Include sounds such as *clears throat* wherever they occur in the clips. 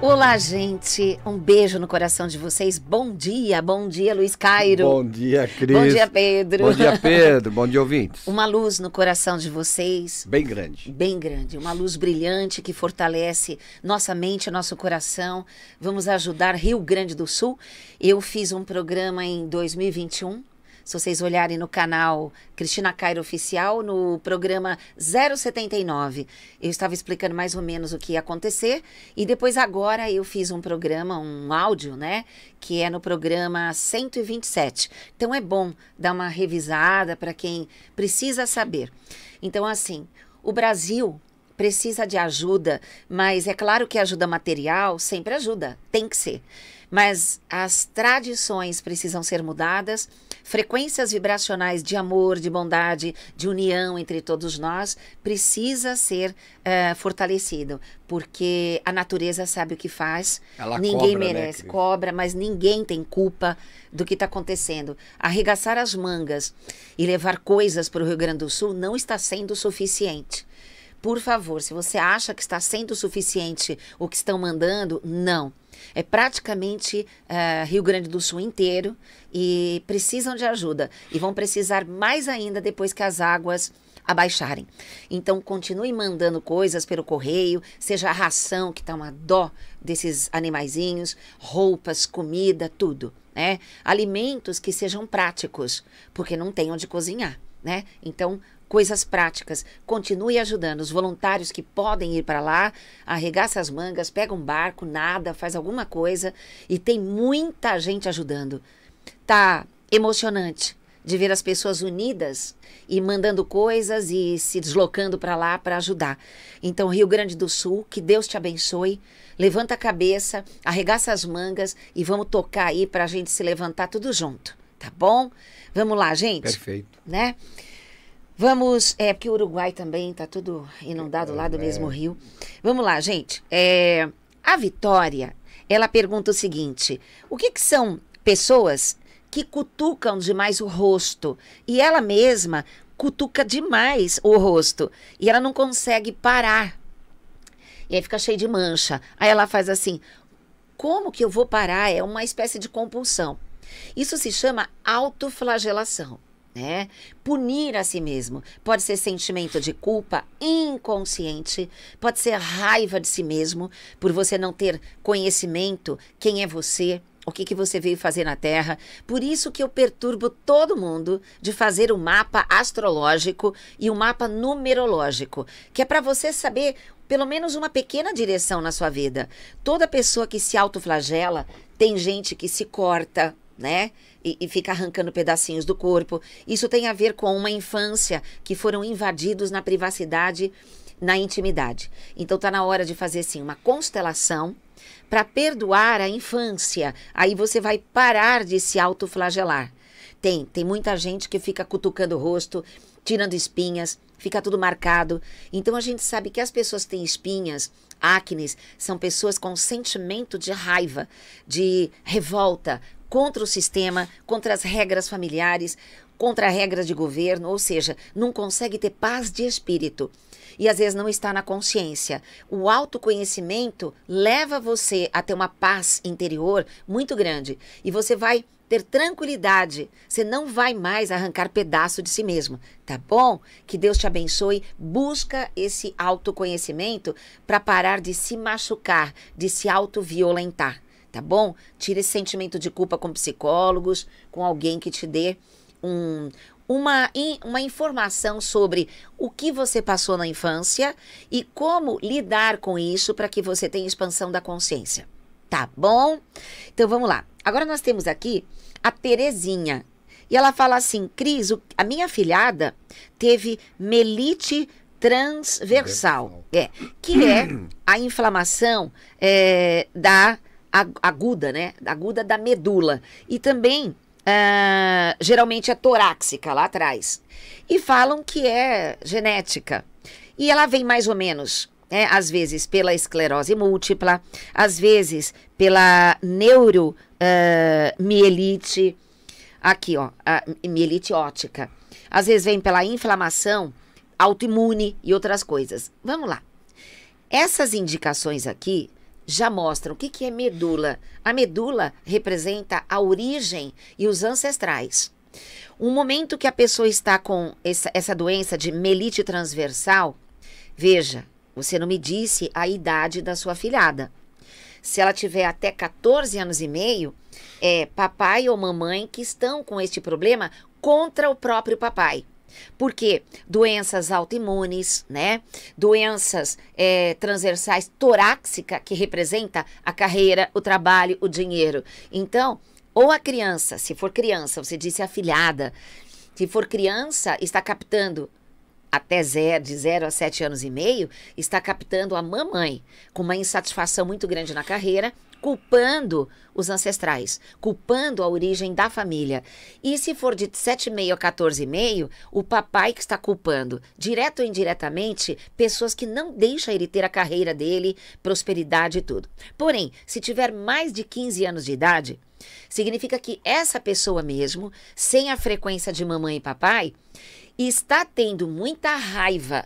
Olá, gente. Um beijo no coração de vocês. Bom dia, bom dia, Luiz Cairo. Bom dia, Cris. Bom dia, Pedro. Bom dia, Pedro. Bom dia, ouvintes. Uma luz no coração de vocês. Bem grande. Bem grande. Uma luz brilhante que fortalece nossa mente, nosso coração. Vamos ajudar Rio Grande do Sul. Eu fiz um programa em 2021 se vocês olharem no canal Cristina Cairo Oficial, no programa 079, eu estava explicando mais ou menos o que ia acontecer. E depois, agora, eu fiz um programa, um áudio, né? Que é no programa 127. Então, é bom dar uma revisada para quem precisa saber. Então, assim, o Brasil precisa de ajuda, mas é claro que ajuda material sempre ajuda, tem que ser. Mas as tradições precisam ser mudadas, frequências vibracionais de amor, de bondade, de união entre todos nós precisa ser uh, fortalecido, porque a natureza sabe o que faz, Ela ninguém cobra, né, merece, né, cobra, mas ninguém tem culpa do que está acontecendo. Arregaçar as mangas e levar coisas para o Rio Grande do Sul não está sendo suficiente. Por favor, se você acha que está sendo suficiente o que estão mandando, não. É praticamente uh, Rio Grande do Sul inteiro e precisam de ajuda. E vão precisar mais ainda depois que as águas abaixarem. Então, continue mandando coisas pelo correio, seja a ração, que está uma dó desses animaizinhos, roupas, comida, tudo. Né? Alimentos que sejam práticos, porque não tem onde cozinhar. Né? Então, coisas práticas. Continue ajudando os voluntários que podem ir para lá, arregaça as mangas, pega um barco, nada, faz alguma coisa e tem muita gente ajudando. Tá emocionante de ver as pessoas unidas e mandando coisas e se deslocando para lá para ajudar. Então, Rio Grande do Sul, que Deus te abençoe. Levanta a cabeça, arregaça as mangas e vamos tocar aí para a gente se levantar tudo junto, tá bom? Vamos lá, gente. Perfeito. Né? Vamos, é porque o Uruguai também está tudo inundado lá do é. mesmo rio. Vamos lá, gente. É, a Vitória, ela pergunta o seguinte: o que, que são pessoas que cutucam demais o rosto? E ela mesma cutuca demais o rosto e ela não consegue parar. E aí fica cheio de mancha. Aí ela faz assim: como que eu vou parar? É uma espécie de compulsão. Isso se chama autoflagelação né? Punir a si mesmo. Pode ser sentimento de culpa inconsciente, pode ser raiva de si mesmo por você não ter conhecimento quem é você, o que, que você veio fazer na Terra. Por isso que eu perturbo todo mundo de fazer o um mapa astrológico e o um mapa numerológico, que é para você saber pelo menos uma pequena direção na sua vida. Toda pessoa que se autoflagela tem gente que se corta, né? E, e, fica arrancando pedacinhos do corpo. Isso tem a ver com uma infância que foram invadidos na privacidade, na intimidade. Então tá na hora de fazer assim uma constelação para perdoar a infância. Aí você vai parar de se autoflagelar. Tem, tem muita gente que fica cutucando o rosto, tirando espinhas, fica tudo marcado. Então a gente sabe que as pessoas que têm espinhas, acnes, são pessoas com sentimento de raiva, de revolta, contra o sistema, contra as regras familiares, contra regras de governo, ou seja, não consegue ter paz de espírito. E às vezes não está na consciência. O autoconhecimento leva você a ter uma paz interior muito grande. E você vai ter tranquilidade. Você não vai mais arrancar pedaço de si mesmo, tá bom? Que Deus te abençoe. Busca esse autoconhecimento para parar de se machucar, de se autoviolentar tá bom? tire esse sentimento de culpa com psicólogos, com alguém que te dê um, uma, uma informação sobre o que você passou na infância e como lidar com isso para que você tenha expansão da consciência. Tá bom? Então vamos lá. Agora nós temos aqui a Terezinha. E ela fala assim: Cris, a minha filhada teve melite transversal, é, que é a inflamação é, da aguda, né? Aguda da medula. E também Uh, geralmente é torácica lá atrás. E falam que é genética. E ela vem mais ou menos, né, às vezes pela esclerose múltipla, às vezes pela neuromielite, ah, uh, aqui ó, mielite ótica. Às vezes vem pela inflamação autoimune e outras coisas. Vamos lá. Essas indicações aqui já mostram o que, que é medula. A medula representa a origem e os ancestrais. Um momento que a pessoa está com essa, essa doença de melite transversal, veja, você não me disse a idade da sua filhada. Se ela tiver até 14 anos e meio, é papai ou mamãe que estão com este problema contra o próprio papai. Porque doenças autoimunes, né? Doenças é, transversais torácica, que representa a carreira, o trabalho, o dinheiro. Então, ou a criança, se for criança, você disse afilhada, se for criança, está captando até zero, de 0 a 7 anos e meio, está captando a mamãe com uma insatisfação muito grande na carreira culpando os ancestrais, culpando a origem da família. E se for de 7,5 a 14,5, o papai que está culpando, direto ou indiretamente, pessoas que não deixam ele ter a carreira dele, prosperidade e tudo. Porém, se tiver mais de 15 anos de idade, significa que essa pessoa mesmo, sem a frequência de mamãe e papai, está tendo muita raiva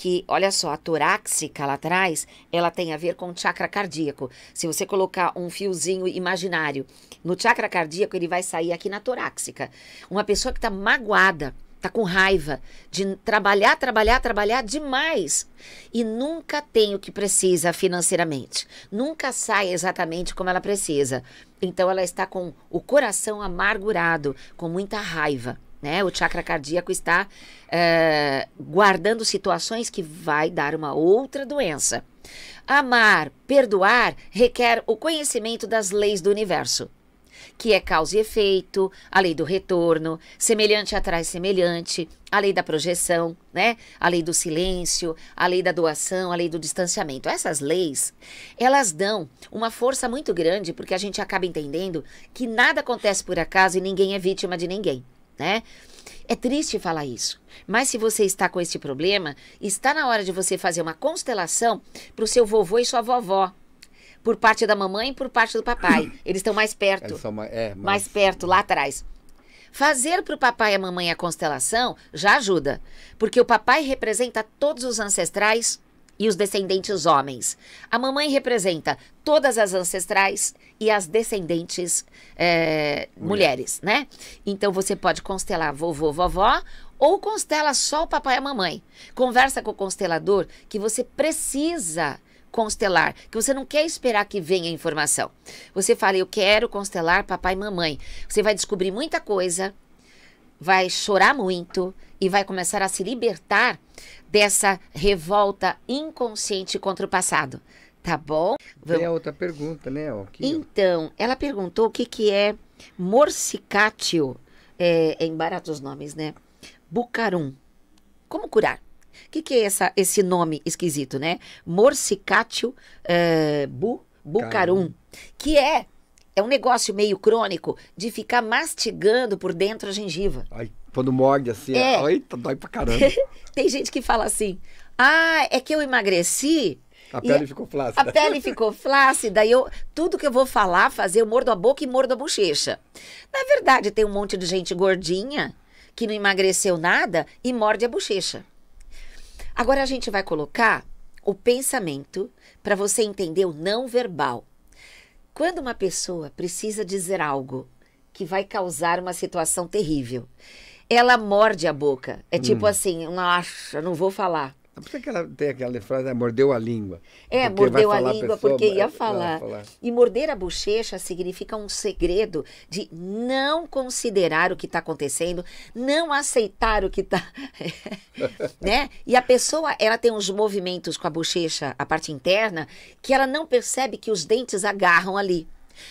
que, olha só, a torácica lá atrás, ela tem a ver com o chakra cardíaco. Se você colocar um fiozinho imaginário no chakra cardíaco, ele vai sair aqui na torácica. Uma pessoa que está magoada, tá com raiva de trabalhar, trabalhar, trabalhar demais e nunca tem o que precisa financeiramente. Nunca sai exatamente como ela precisa. Então ela está com o coração amargurado, com muita raiva. Né? O chakra cardíaco está é, guardando situações que vai dar uma outra doença. Amar, perdoar, requer o conhecimento das leis do universo, que é causa e efeito, a lei do retorno, semelhante atrás semelhante, a lei da projeção, né? a lei do silêncio, a lei da doação, a lei do distanciamento. Essas leis, elas dão uma força muito grande porque a gente acaba entendendo que nada acontece por acaso e ninguém é vítima de ninguém né? É triste falar isso, mas se você está com este problema, está na hora de você fazer uma constelação para o seu vovô e sua vovó. Por parte da mamãe e por parte do papai. *coughs* Eles estão mais perto. É, mais... mais perto, lá atrás. Fazer para o papai e a mamãe a constelação já ajuda, porque o papai representa todos os ancestrais, e os descendentes homens. A mamãe representa todas as ancestrais e as descendentes é, mulheres, né? Então você pode constelar vovô, vovó ou constela só o papai e a mamãe. Conversa com o constelador que você precisa constelar, que você não quer esperar que venha a informação. Você fala, eu quero constelar papai e mamãe. Você vai descobrir muita coisa, vai chorar muito, e vai começar a se libertar dessa revolta inconsciente contra o passado. Tá bom? Vamos... Tem a outra pergunta, né? Aqui, então, ela perguntou o que, que é morsicátio, é, é em baratos nomes, né? Bucarum. Como curar? O que, que é essa, esse nome esquisito, né? Morsicátio é, bu, bucarum. Que é é um negócio meio crônico de ficar mastigando por dentro a gengiva. Ai, quando morde assim, é, é. Eita, dói pra caramba. *laughs* Tem gente que fala assim: ah, é que eu emagreci. A pele e ficou flácida. A pele ficou flácida e eu, tudo que eu vou falar, fazer, eu mordo a boca e mordo a bochecha. Na verdade, tem um monte de gente gordinha que não emagreceu nada e morde a bochecha. Agora a gente vai colocar o pensamento para você entender o não verbal. Quando uma pessoa precisa dizer algo que vai causar uma situação terrível ela morde a boca. É hum. tipo hum. assim, nossa, não vou falar. Por que ela tem aquela frase, ah, mordeu a língua? É, porque mordeu a língua a porque ia falar. falar. E morder a bochecha significa um segredo de não considerar o que está acontecendo, não aceitar o que está. *laughs* né? E a pessoa, ela tem uns movimentos com a bochecha, a parte interna, que ela não percebe que os dentes agarram ali.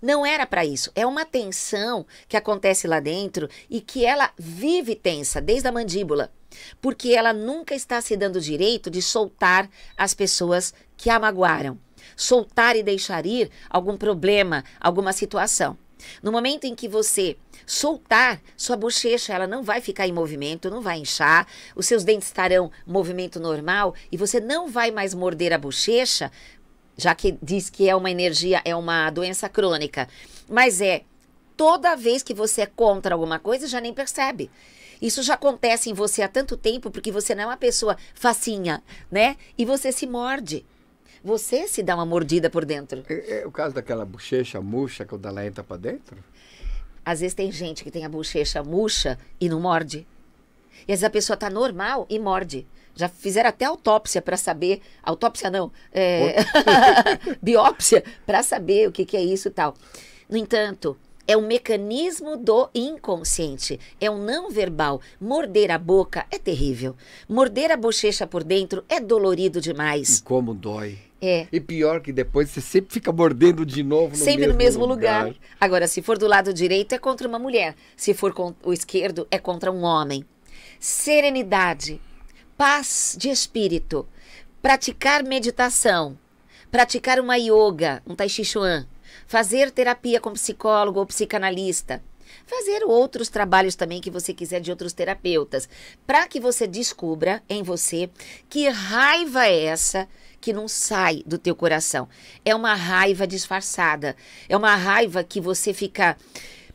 Não era para isso. É uma tensão que acontece lá dentro e que ela vive tensa desde a mandíbula, porque ela nunca está se dando o direito de soltar as pessoas que a magoaram, soltar e deixar ir algum problema, alguma situação. No momento em que você soltar, sua bochecha ela não vai ficar em movimento, não vai inchar, os seus dentes estarão em movimento normal e você não vai mais morder a bochecha, já que diz que é uma energia, é uma doença crônica. Mas é toda vez que você é contra alguma coisa, já nem percebe. Isso já acontece em você há tanto tempo, porque você não é uma pessoa facinha, né? E você se morde. Você se dá uma mordida por dentro. É, é o caso daquela bochecha murcha que o Dalai entra pra dentro? Às vezes tem gente que tem a bochecha murcha e não morde. E às vezes a pessoa tá normal e morde. Já fizeram até autópsia para saber. Autópsia não, é... *laughs* biópsia para saber o que, que é isso e tal. No entanto, é um mecanismo do inconsciente, é um não verbal. Morder a boca é terrível. Morder a bochecha por dentro é dolorido demais. E como dói. É. E pior que depois você sempre fica mordendo de novo no Sempre mesmo no mesmo lugar. lugar. Agora, se for do lado direito, é contra uma mulher. Se for com o esquerdo, é contra um homem. Serenidade paz de espírito, praticar meditação, praticar uma yoga, um tai chi chuan, fazer terapia com psicólogo ou psicanalista, fazer outros trabalhos também que você quiser de outros terapeutas, para que você descubra em você que raiva é essa que não sai do teu coração. É uma raiva disfarçada, é uma raiva que você fica,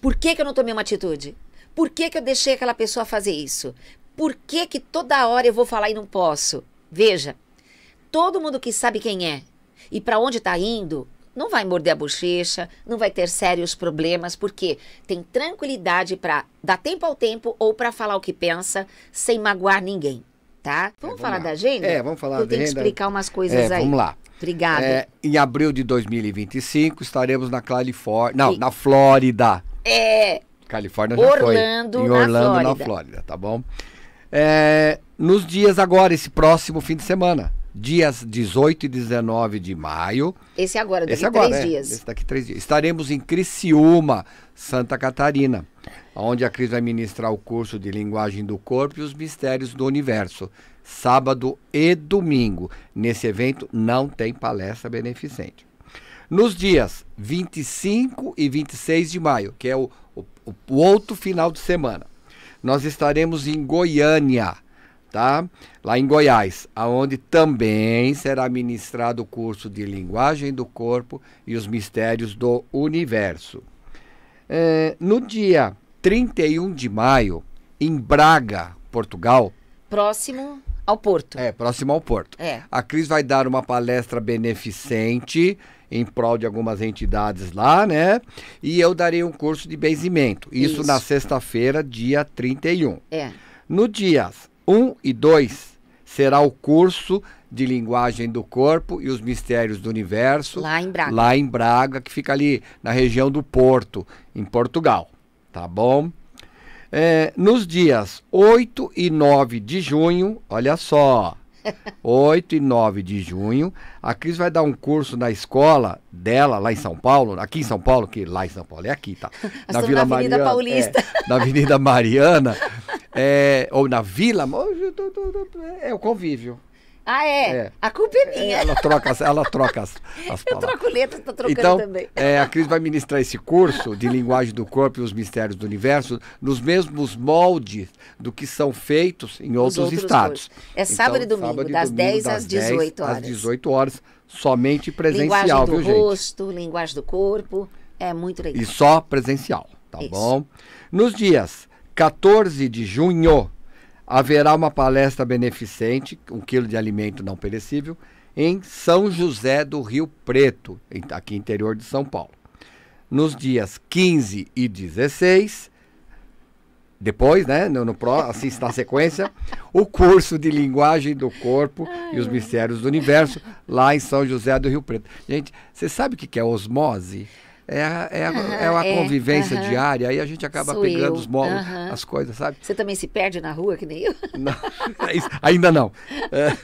por que, que eu não tomei uma atitude? Por que, que eu deixei aquela pessoa fazer isso? Por que que toda hora eu vou falar e não posso? Veja, todo mundo que sabe quem é e para onde está indo, não vai morder a bochecha, não vai ter sérios problemas, porque tem tranquilidade para dar tempo ao tempo ou para falar o que pensa sem magoar ninguém, tá? É, vamos, é, vamos falar lá. da agenda? É, vamos falar Eu da agenda. Eu tenho que explicar umas coisas é, aí. Vamos lá. Obrigada. É, em abril de 2025 estaremos na Califórnia, não, e... na Flórida. É. Califórnia já Orlando, foi. Em Orlando, na Flórida. na Flórida, tá bom? é, nos dias agora, esse próximo fim de semana. Dias 18 e 19 de maio. Esse agora, daqui esse agora, três é, dias. Esse daqui três dias. Estaremos em Criciúma, Santa Catarina, onde a Cris vai ministrar o curso de Linguagem do Corpo e os Mistérios do Universo sábado e domingo. Nesse evento não tem palestra beneficente. Nos dias 25 e 26 de maio, que é o, o, o outro final de semana, nós estaremos em Goiânia, tá? Lá em Goiás, aonde também será ministrado o curso de Linguagem do Corpo e os Mistérios do Universo. É, no dia 31 de maio, em Braga, Portugal. Próximo ao Porto. É, próximo ao Porto. É. A Cris vai dar uma palestra beneficente em prol de algumas entidades lá, né? E eu darei um curso de benzimento. Isso, Isso. na sexta-feira, dia 31. É. No dias 1 e 2 será o curso de linguagem do corpo e os mistérios do universo. Lá em Braga. Lá em Braga, que fica ali na região do Porto, em Portugal. Tá bom? É, nos dias 8 e 9 de junho, olha só, 8 e 9 de junho. A Cris vai dar um curso na escola dela, lá em São Paulo, aqui em São Paulo, que lá em São Paulo é aqui, tá? *laughs* Na Vila na Avenida Mariana, Paulista. É, na Avenida Mariana, é, ou na Vila. É o convívio. Ah, é? é. A culpa é, é minha. Ela troca, ela troca as, as palavras. Eu troco letras, estou trocando então, também. É, a Cris vai ministrar esse curso de linguagem do corpo e os mistérios do universo nos mesmos moldes do que são feitos em outros, outros estados. Cursos. É então, sábado então, e domingo, sábado e das domingo, 10 às 18 horas. Às 18 horas, somente presencial, linguagem do viu, rosto, gente? linguagem do corpo, é muito legal. E só presencial, tá Isso. bom? Nos dias 14 de junho haverá uma palestra beneficente, um quilo de alimento não perecível, em São José do Rio Preto, aqui interior de São Paulo. Nos dias 15 e 16, depois, né, no, no pro, assim está a sequência, o curso de Linguagem do Corpo e os Mistérios do Universo, lá em São José do Rio Preto. Gente, você sabe o que é osmose? É é a, é uma é, é, convivência diária, aí a gente acaba Sou pegando eu. os móveis, as coisas, sabe? Você também se perde na rua, que nem eu? Não, *laughs* ainda não. É,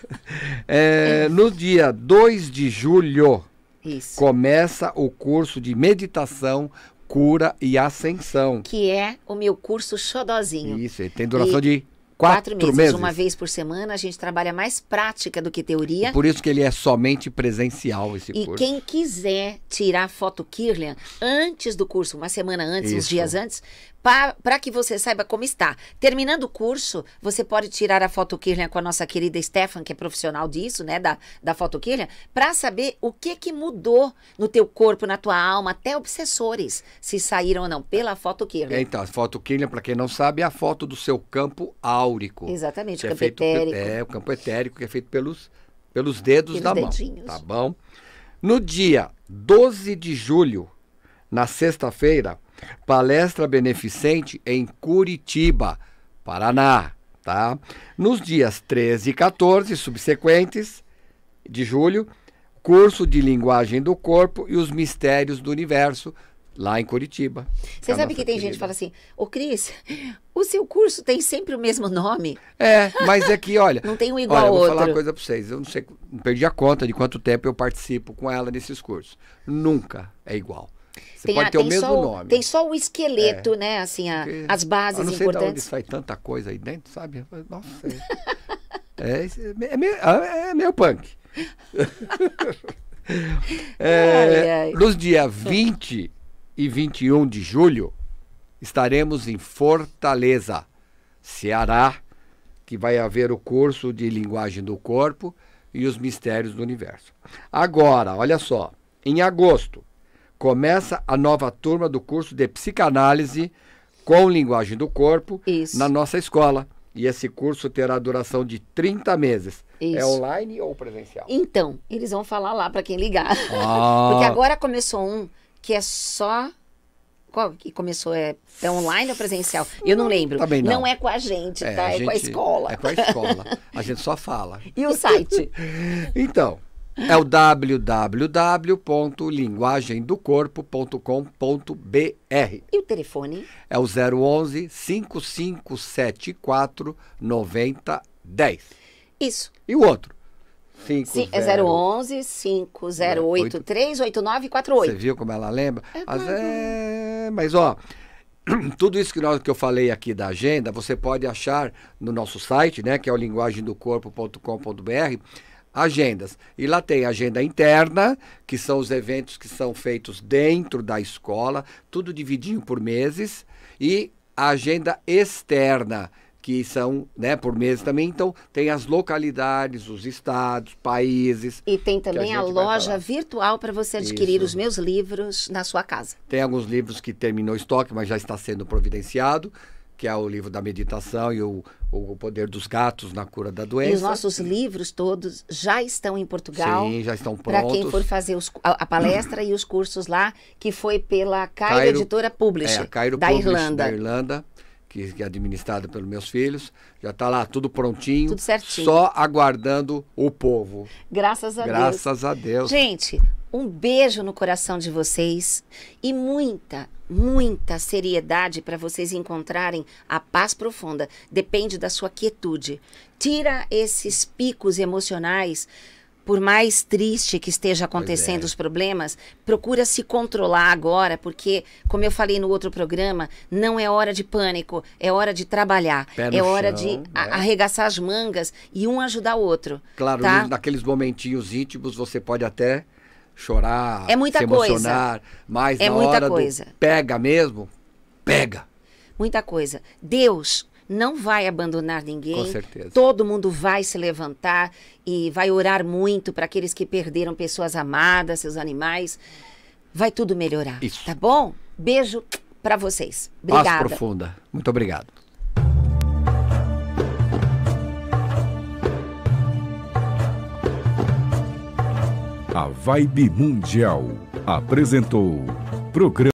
é, no dia 2 de julho, Isso. começa o curso de meditação cura e ascensão. Que é o meu curso xodozinho. Isso, tem duração e de Quatro, quatro meses. meses. Uma vez por semana, a gente trabalha mais prática do que teoria. Por isso que ele é somente presencial, esse e curso. E quem quiser tirar foto Kirlian antes do curso, uma semana antes, isso. uns dias antes, para que você saiba como está. Terminando o curso, você pode tirar a foto Kirlian com a nossa querida Stefan, que é profissional disso, né, da, da foto Kirlian, para saber o que que mudou no teu corpo, na tua alma, até obsessores, se saíram ou não, pela foto Kirlian. É, então, a foto Kirlian, para quem não sabe, é a foto do seu campo áurico. Exatamente, o é campo é feito, etérico. É, o campo etérico, que é feito pelos, pelos dedos pelos da dedinhos. mão, tá bom? No dia 12 de julho, na sexta-feira, Palestra beneficente em Curitiba, Paraná, tá? Nos dias 13 e 14 subsequentes de julho, curso de linguagem do corpo e os mistérios do universo lá em Curitiba. Você tá, sabe que tem querida. gente que fala assim, ô Cris, o seu curso tem sempre o mesmo nome? É, mas é que, olha... *laughs* não tem um igual olha, ao vou outro. vou falar uma coisa pra vocês, eu não sei, perdi a conta de quanto tempo eu participo com ela nesses cursos. Nunca é igual. Você tem pode a, ter o mesmo só, nome. Tem só o esqueleto, é. né? Assim, a, Porque, as bases importantes. não sei importantes. onde sai tanta coisa aí dentro, sabe? Nossa. é, é, é, é meio, ah, é meio punk. *laughs* é, ai, ai. Nos dias 20 e 21 de julho, estaremos em Fortaleza, Ceará, que vai haver o curso de Linguagem do Corpo e os Mistérios do Universo. Agora, olha só, em agosto, começa a nova turma do curso de psicanálise com linguagem do corpo Isso. na nossa escola. E esse curso terá duração de 30 meses. É Isso. É online ou presencial? Então, eles vão falar lá para quem ligar. Ah. *laughs* Porque agora começou um que é só qual que começou? É, é online ou presencial? Eu não hum, lembro. Também não. não é com a gente, é, tá? A é gente, com a escola. É com a escola. A gente só fala. *laughs* E o site? *laughs* então, é o www.linguagemdocorpo.com.br. E o telefone? É o 011 5574 9010. Isso. E o outro? 5, Sim, é 011 508 38948. Você viu como ela lembra? É Mas, é... Mas ó, *clears throat* tudo isso que, nós, que eu falei aqui da agenda, você pode achar no nosso site, né? Que é o linguagemdocorpo.com.br agendas. E lá tem a agenda interna, que são os eventos que são feitos dentro da escola, tudo dividinho por meses, e a agenda externa, que são né, por mês também. Então, tem as localidades, os estados, países. E tem também a, a loja virtual para você adquirir Isso. os meus livros na sua casa. Tem alguns livros que terminou o estoque, mas já está sendo providenciado que é o livro da meditação e o, o Poder dos Gatos na Cura da Doença. E os nossos livros todos já estão em Portugal. Sim, já estão prontos. Para quem for fazer os, a, a, palestra e os cursos lá, que foi pela Cairo, Cairo Editora Publish, é, Cairo da, Publish Irlanda. da Irlanda. Que, que é administrada pelos meus filhos, já está lá tudo prontinho, tudo certinho. só aguardando o povo. Graças a Graças Deus. Graças a Deus. Gente, um beijo no coração de vocês e muita, muita seriedade para vocês encontrarem a paz profunda. Depende da sua quietude. Tira esses picos emocionais. Por mais triste que esteja acontecendo é. os problemas, procura se controlar agora, porque, como eu falei no outro programa, não é hora de pânico, é hora de trabalhar, é chão, hora de né? arregaçar as mangas e um ajudar o outro. Claro, tá? naqueles momentinhos íntimos você pode até chorar, é muita se emocionar, coisa. mas é na muita hora coisa. do pega mesmo, pega. Muita coisa. Deus não vai abandonar ninguém. Com certeza. Todo mundo vai se levantar e vai orar muito para aqueles que perderam pessoas amadas, seus animais. Vai tudo melhorar. Isso. Tá bom? Beijo para vocês. Obrigada. Paz profunda. Muito obrigado. A Vibe Mundial apresentou programa